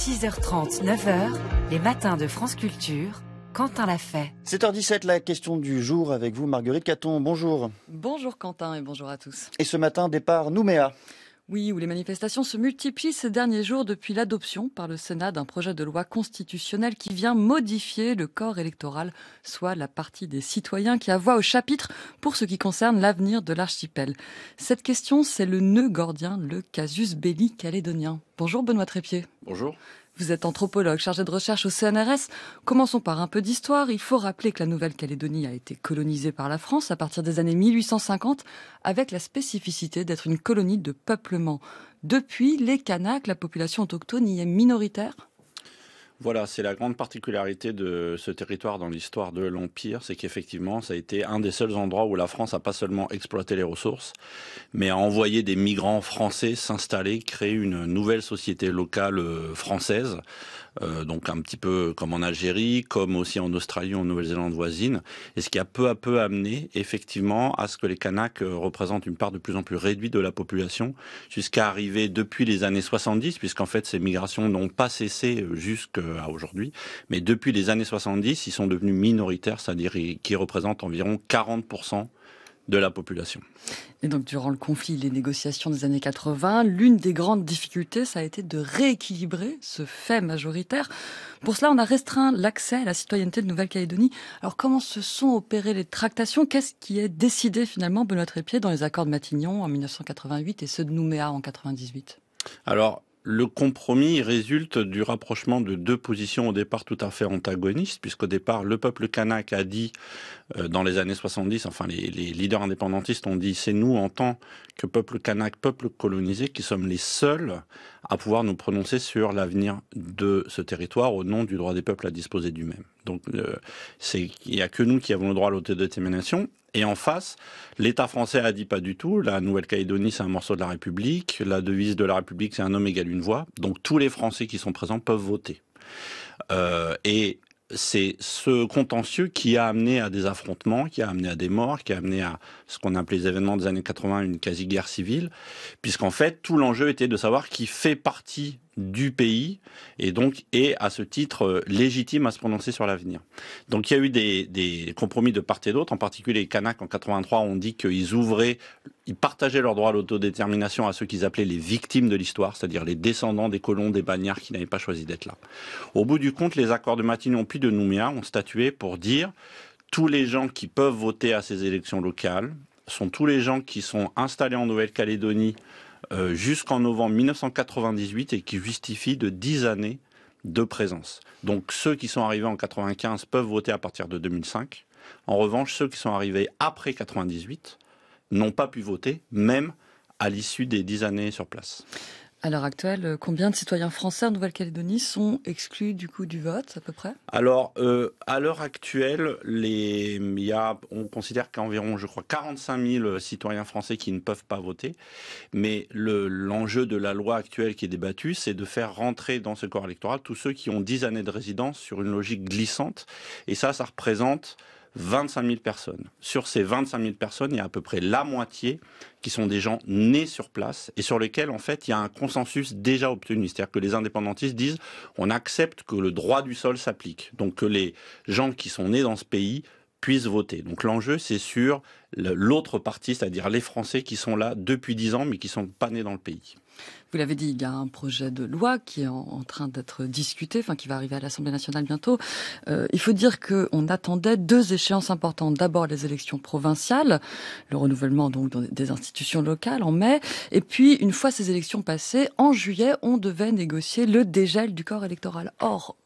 6h30, 9h, les matins de France Culture. Quentin l'a fait. 7h17, la question du jour avec vous, Marguerite Caton. Bonjour. Bonjour Quentin et bonjour à tous. Et ce matin, départ Nouméa. Oui, où les manifestations se multiplient ces derniers jours depuis l'adoption par le Sénat d'un projet de loi constitutionnelle qui vient modifier le corps électoral, soit la partie des citoyens qui a voix au chapitre pour ce qui concerne l'avenir de l'archipel. Cette question, c'est le nœud gordien, le casus belli calédonien. Bonjour Benoît Trépied. Bonjour. Vous êtes anthropologue, chargé de recherche au CNRS. Commençons par un peu d'histoire. Il faut rappeler que la Nouvelle-Calédonie a été colonisée par la France à partir des années 1850 avec la spécificité d'être une colonie de peuplement. Depuis, les Kanaks, la population autochtone, y est minoritaire voilà, c'est la grande particularité de ce territoire dans l'histoire de l'Empire, c'est qu'effectivement, ça a été un des seuls endroits où la France a pas seulement exploité les ressources, mais a envoyé des migrants français s'installer, créer une nouvelle société locale euh, française, euh, donc un petit peu comme en Algérie, comme aussi en Australie, en Nouvelle-Zélande voisine, et ce qui a peu à peu amené effectivement à ce que les Kanaks euh, représentent une part de plus en plus réduite de la population, jusqu'à arriver depuis les années 70, puisqu'en fait, ces migrations n'ont pas cessé jusque euh, aujourd'hui. Mais depuis les années 70, ils sont devenus minoritaires, c'est-à-dire qui représentent environ 40% de la population. Et donc, durant le conflit, les négociations des années 80, l'une des grandes difficultés, ça a été de rééquilibrer ce fait majoritaire. Pour cela, on a restreint l'accès à la citoyenneté de Nouvelle-Calédonie. Alors, comment se sont opérées les tractations Qu'est-ce qui est décidé finalement, Benoît Trépied, dans les accords de Matignon en 1988 et ceux de Nouméa en 98 alors, le compromis résulte du rapprochement de deux positions au départ tout à fait antagonistes, puisqu'au départ, le peuple kanak a dit, euh, dans les années 70, enfin les, les leaders indépendantistes ont dit, c'est nous en tant que peuple kanak, peuple colonisé, qui sommes les seuls à pouvoir nous prononcer sur l'avenir de ce territoire au nom du droit des peuples à disposer du même. Donc, euh, il n'y a que nous qui avons le droit à l'autodétermination. Et en face, l'État français a dit pas du tout. La Nouvelle-Calédonie, c'est un morceau de la République. La devise de la République, c'est un homme égal une voix. Donc, tous les Français qui sont présents peuvent voter. Euh, et c'est ce contentieux qui a amené à des affrontements, qui a amené à des morts, qui a amené à ce qu'on appelait les événements des années 80, une quasi-guerre civile, puisqu'en fait, tout l'enjeu était de savoir qui fait partie du pays et donc est à ce titre euh, légitime à se prononcer sur l'avenir. Donc il y a eu des, compromis de part et d'autre, en particulier les Kanaks en 83 ont dit qu'ils ouvraient, ils partageaient leur droit à l'autodétermination à ceux qu'ils appelaient les victimes de l'histoire, c'est-à-dire les descendants des colons, des bagnards qui n'avaient pas choisi d'être là. Au bout du compte, les accords de Matignon puis de Nouméa ont statué pour dire tous les gens qui peuvent voter à ces élections locales sont tous les gens qui sont installés en Nouvelle-Calédonie euh, jusqu'en novembre 1998 et qui justifie de 10 années de présence. Donc ceux qui sont arrivés en 95 peuvent voter à partir de 2005. En revanche, ceux qui sont arrivés après 98 n'ont pas pu voter, même à l'issue des 10 années sur place. À l'heure actuelle, euh, combien de citoyens français en Nouvelle-Calédonie sont exclus du coup du vote à peu près Alors, euh, à l'heure actuelle, les... y a... on considère qu'environ, je crois, 45 000 citoyens français qui ne peuvent pas voter. Mais l'enjeu de la loi actuelle qui est débattue, c'est de faire rentrer dans ce corps électoral tous ceux qui ont 10 années de résidence sur une logique glissante. Et ça, ça représente 25 000 personnes. Sur ces 25 000 personnes, il y a à peu près la moitié qui sont des gens nés sur place et sur lesquels, en fait, il y a un consensus déjà obtenu. C'est-à-dire que les indépendantistes disent on accepte que le droit du sol s'applique. Donc que les gens qui sont nés dans ce pays puissent voter. Donc l'enjeu, c'est sur l'autre partie, c'est-à-dire les Français qui sont là depuis 10 ans mais qui ne sont pas nés dans le pays. Vous l'avez dit, il y a un projet de loi qui est en, train d'être discuté, enfin qui va arriver à l'Assemblée nationale bientôt. Euh, il faut dire qu'on attendait deux échéances importantes. D'abord les élections provinciales, le renouvellement donc des institutions locales en mai, et puis une fois ces élections passées, en juillet, on devait négocier le dégel du corps électoral. Or,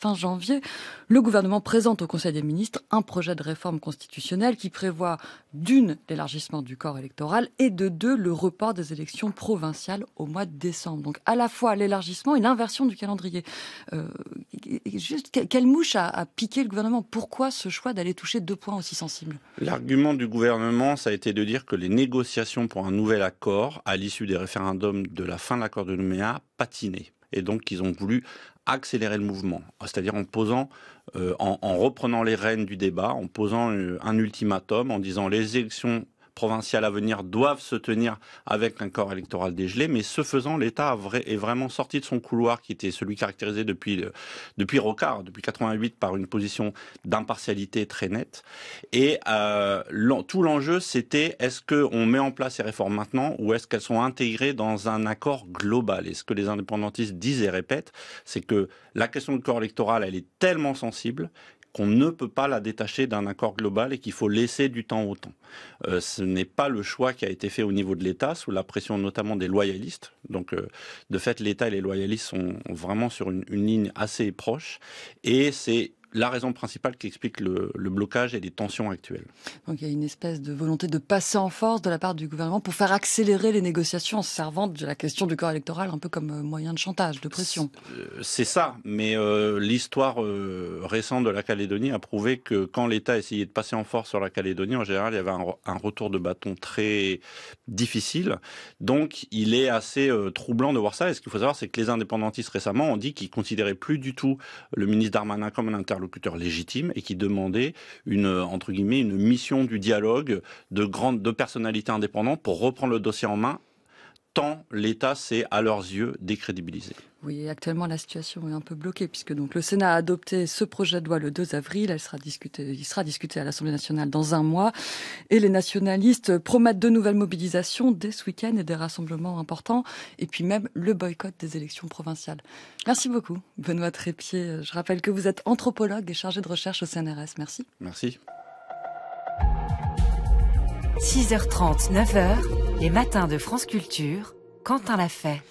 Fin janvier, le gouvernement présente au Conseil des ministres un projet de réforme constitutionnelle qui prévoit d'une l'élargissement du corps électoral et de deux le report des élections provinciales au mois de décembre. Donc à la fois l'élargissement et l'inversion du calendrier. Euh, juste quelle mouche a, piqué le gouvernement Pourquoi ce choix d'aller toucher deux points aussi sensibles L'argument du gouvernement, ça a été de dire que les négociations pour un nouvel accord à l'issue des référendums de la fin de l'accord de Nouméa patinaient et donc qu'ils ont voulu accélérer le mouvement, c'est-à-dire en posant, euh, en, reprenant les rênes du débat, en posant euh, un ultimatum, en disant les élections provinciales à venir doivent se tenir avec un corps électoral dégelé, mais ce faisant, l'État est vraiment sorti de son couloir qui était celui caractérisé depuis, euh, depuis Rocard, depuis 88, par une position d'impartialité très nette. Et euh, tout l'enjeu, c'était est-ce qu'on met en place ces réformes maintenant ou est-ce qu'elles sont intégrées dans un accord global Et ce que les indépendantistes disent et répètent, c'est que la question du corps électoral, elle est tellement sensible qu'on ne peut pas la détacher d'un accord global et qu'il faut laisser du temps au temps. Euh, ce n'est pas le choix qui a été fait au niveau de l'État, sous la pression notamment des loyalistes. Donc, euh, de fait, l'État et les loyalistes sont vraiment sur une, une ligne assez proche. Et c'est la raison principale qui explique le, blocage et les tensions actuelles. Donc il y a une espèce de volonté de passer en force de la part du gouvernement pour faire accélérer les négociations en servant de la question du corps électoral un peu comme euh, moyen de chantage, de pression. C'est euh, ça, mais euh, l'histoire récente de la Calédonie a prouvé que quand l'État essayait de passer en force sur la Calédonie, en général, il y avait un, retour de bâton très difficile. Donc il est assez troublant de voir ça. Et ce qu'il faut savoir, c'est que les indépendantistes récemment ont dit qu'ils considéraient plus du tout le ministre Darmanin comme un interlocuteur interlocuteur légitime et qui demandait une, euh, entre guillemets, une mission du dialogue de grandes, de personnalités indépendantes pour reprendre le dossier en main tant l'État s'est, à leurs yeux, décrédibilisé. Oui, actuellement la situation est un peu bloquée puisque donc le Sénat a adopté ce projet de loi le 2 avril. Elle sera discutée, il sera discuté à l'Assemblée nationale dans un mois. Et les nationalistes promettent de nouvelles mobilisations dès ce week-end et des rassemblements importants. Et puis même le boycott des élections provinciales. Merci beaucoup, Benoît Trépied. Je rappelle que vous êtes anthropologue et chargé de recherche au CNRS. Merci. Merci. 6h30, 9h, les matins de France Culture, Quentin l'a fait.